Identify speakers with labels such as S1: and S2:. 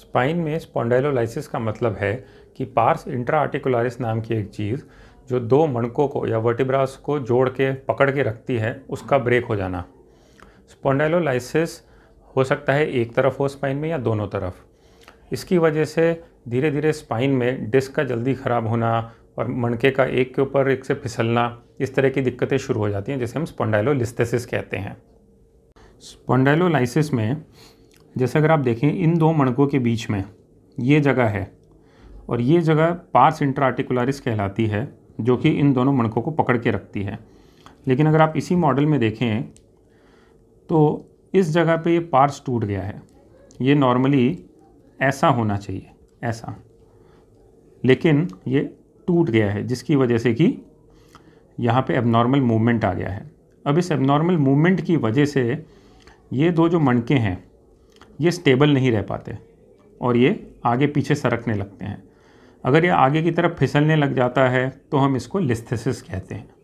S1: spine में स्पॉन्डाइलोलाइसिस का मतलब है कि पार्स इंट्रा आर्टिकुलारिस नाम की एक चीज़ जो दो मणकों को या वर्टिब्रास को जोड़ के पकड़ के रखती है उसका ब्रेक हो जाना स्पॉन्डाइलोलाइसिस हो सकता है एक तरफ हो स्पाइन में या दोनों तरफ इसकी वजह से धीरे धीरे स्पाइन में डिस्क का जल्दी ख़राब होना और मणके का एक के ऊपर एक से फिसलना इस तरह की दिक्कतें शुरू हो जाती हैं जिसे हम स्पॉन्डाइलोलिस्थेसिस कहते हैं स्पॉन्डाइलोलाइसिस में जैसे अगर आप देखें इन दो मणकों के बीच में ये जगह है और ये जगह पार्स इंट्राआर्टिकुलरिस कहलाती है जो कि इन दोनों मणकों को पकड़ के रखती है लेकिन अगर आप इसी मॉडल में देखें तो इस जगह पे ये पार्स टूट गया है ये नॉर्मली ऐसा होना चाहिए ऐसा लेकिन ये टूट गया है जिसकी वजह से कि यहाँ पे एबनॉर्मल मूवमेंट आ गया है अब इस एबनॉर्मल मूवमेंट की वजह से ये दो जो मणके हैं ये स्टेबल नहीं रह पाते और ये आगे पीछे सरकने लगते हैं अगर ये आगे की तरफ फिसलने लग जाता है तो हम इसको लिस्थेसिस कहते हैं